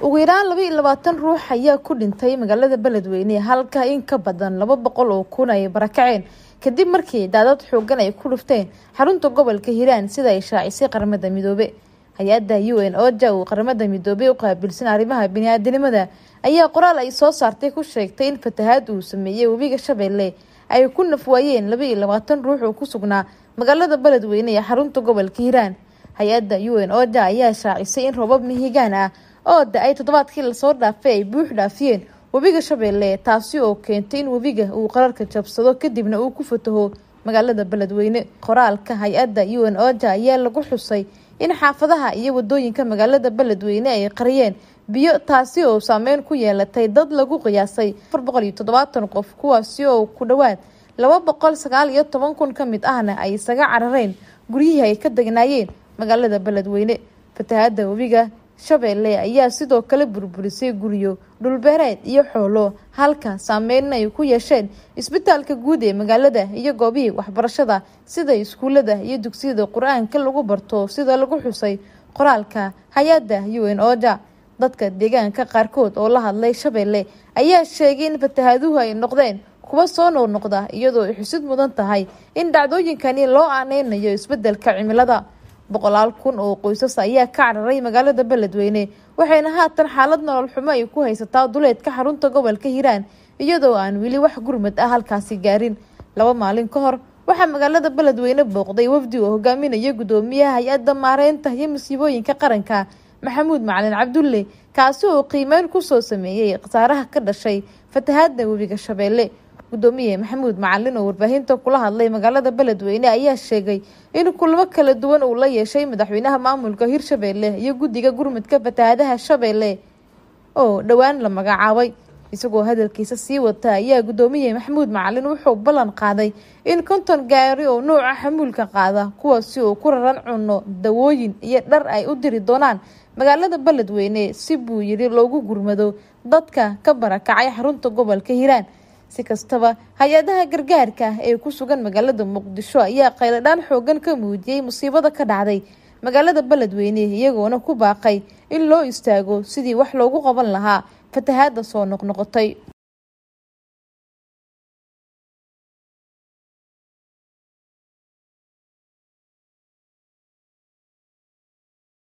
ugu yaraan laba labaatan ruux ayaa ku dhintay magaalada beledweyne halka in ka badan laba boqol oo kun ay barakaceen kadib markii daadad xooggan ay ku dhufteen xarunta gobolka hiiraan sida ay shaacisay qaramada midoobe hay-adda u n oja uu qaramada midoobe u qaabilsan arrimaha bini-aadanimada ayaa qoraal ay soo saartay ku sheegtay in fatahaad uu sameeyey webiga shabeelle ay ku nafwaayeen laba labaatan ruux oo ku sugnaa magaalada beledweyne ee xarunta gobolka hiiraan hay-adda u n oja ayaa shaacisay in roobab mihigaan ah oo da-ay toddobaadkii lasoo dhaafay ay buux dhaafiyeen webiga shabeelle taasi oo keentay in webiga uu qararka jabsado kadibna uu ku fataho magaalada beledweyne qoraalka hay-adda u n oja ayaa lagu xusay in xaafadaha iyo wadooyinka magaalada beledweyne ay qariyeen biyo taasi oo saameyn ku yeelatay dad lagu qiyaasay afar boqol iyo toddobaatan qof kuwaasi oo ku dhowaad laba boqol sagaal iyo toban kun ka mid ahna ay isaga carareen guryihii ay ka degnaayeen magaalada beledweyne fatahaada webiga shabeelle ayaa sidoo kale burburisay guryo dhulbeereed iyo xoolo halka saameynna ay ku yeesheen isbitaalka guud ee magaalada iyo goobihii waxbarashada sida iskuulada iyo dugsiyada qur-aanka lagu barto sida lagu xusay qoraalka hay-adda u n oja dadka deegaanka qaarkood oo la hadlay shabeelle ayaa sheegay in fatahaaduhu ay noqdeen kuwa soo noo noqda iyadoo ay xusid mudan tahay in dhacdooyinkani loo aaneynayo isbedelka cimilada boqolaal kun oo qoysas ayaa ka cararay magaalada beledweyne waxayna haatan xaalad nolol xumo ay ku haysataa duleedka xarunta gobolka hiiraan iyadoo aan weli wax gurmad ah halkaasi gaarin laba maalin ka hor waxaa magaalada beledweyne booqday wafdi oo hogaaminayo guddoomiyaha hay-adda maareynta iyo masiibooyinka qaranka maxamuud macalin cabdulle kaasi oo qiimeyn kusoo sameeyey khasaaraha ka dhashay fatahaadda webiga shabeelle gudoomiye maxamuud macalin oo warbaahinta kula hadlay magaalada beledweyne ayaa sheegay in kulmo kala duwan uu la yeeshay madaxweynaha maamulka hirshabeelle iyo guddiga gurmadka fatahaadaha shabeelle oo dhowaan la magacaabay isagoo hadalkiisa sii wata ayaa gudoomiye maxamuud macalin wuxuu ballan qaaday in konton gaari oo nuuca xamuulka qaada kuwaasi uu ku raran cuno dawooyin iyo dhar ay u diri doonaan magaalada beledweyne si buu yidhi loogu gurmado dadka ka barakacay xarunta gobolka hiiraan si kastaba hay-adaha gargaarka ah ee ku sugan magaalada muqdisho ayaa qayladhaan xoogan ka muujiyey musiibada ka dhacday magaalada beledweyne iyagoona ku baaqay in loo istaago sidii wax loogu qaban lahaa fatahaada soo noqnoqotay